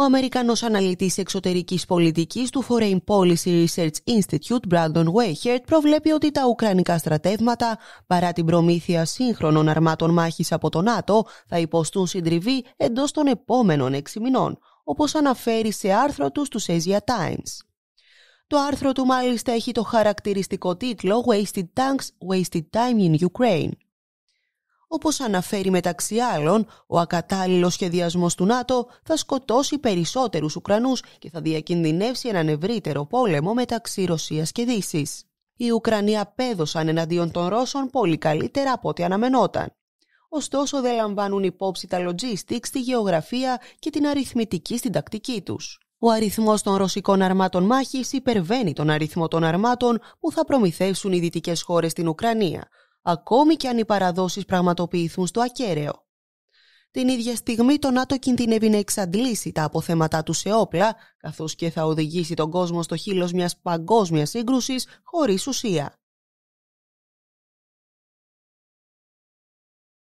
Ο Αμερικανός αναλυτής εξωτερικής πολιτικής του Foreign Policy Research Institute, Brandon Weichert, προβλέπει ότι τα ουκρανικά στρατεύματα, παρά την προμήθεια σύγχρονων αρμάτων μάχης από το ΝΑΤΟ, θα υποστούν συντριβή εντός των επόμενων έξι μηνών, όπως αναφέρει σε άρθρο τους στους Asia Times. Το άρθρο του μάλιστα έχει το χαρακτηριστικό τίτλο «Wasted Tanks, Wasted Time in Ukraine». Όπως αναφέρει μεταξύ άλλων, ο ακατάλληλος σχεδιασμός του ΝΑΤΟ θα σκοτώσει περισσότερους Ουκρανούς και θα διακινδυνεύσει έναν ευρύτερο πόλεμο μεταξύ Ρωσίας και Δύσης. Οι Ουκρανοί απέδωσαν εναντίον των Ρώσων πολύ καλύτερα από ό,τι αναμενόταν. Ωστόσο δεν λαμβάνουν υπόψη τα logistics, τη γεωγραφία και την αριθμητική στην τακτική τους. Ο αριθμός των ρωσικών αρμάτων μάχης υπερβαίνει τον αριθμό των αρμάτων που θα προμηθεύσουν οι δυτικές χώρες στην Ουκρανία, ακόμη και αν οι παραδόσεις πραγματοποιηθούν στο ακέραιο. Την ίδια στιγμή το ΝΑΤΟ κινδυνεύει να εξαντλήσει τα αποθέματά του σε όπλα, καθώς και θα οδηγήσει τον κόσμο στο χείλος μιας παγκόσμιας σύγκρουσης χωρίς ουσία.